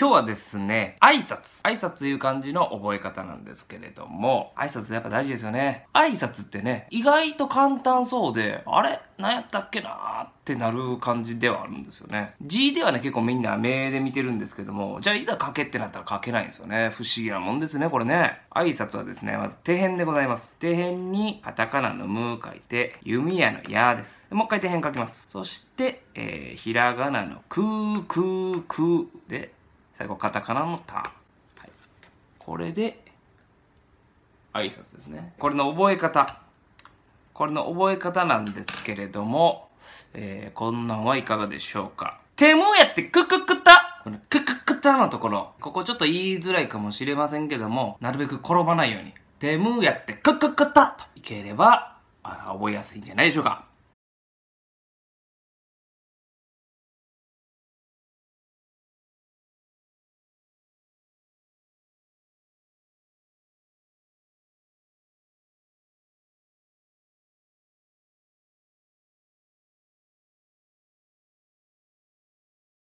今日はですね、挨拶。挨拶という感じの覚え方なんですけれども、挨拶やっぱ大事ですよね。挨拶ってね、意外と簡単そうで、あれ何やったっけなってなる感じではあるんですよね。G ではね、結構みんな目で見てるんですけども、じゃあいざ書けってなったら書けないんですよね。不思議なもんですね、これね。挨拶はですね、まず底辺でございます。底辺にカタカナのム書いて、弓矢の矢です。でもう一回底辺書きます。そして、えー、ひらがなのクークークーで、最後カタカナの「タ」はい、これで挨拶ですねこれの覚え方これの覚え方なんですけれども、えー、こんなんはいかがでしょうか手もやってクククタこのクククタのところここちょっと言いづらいかもしれませんけどもなるべく転ばないように手もやってクククタといければ覚えやすいんじゃないでしょうか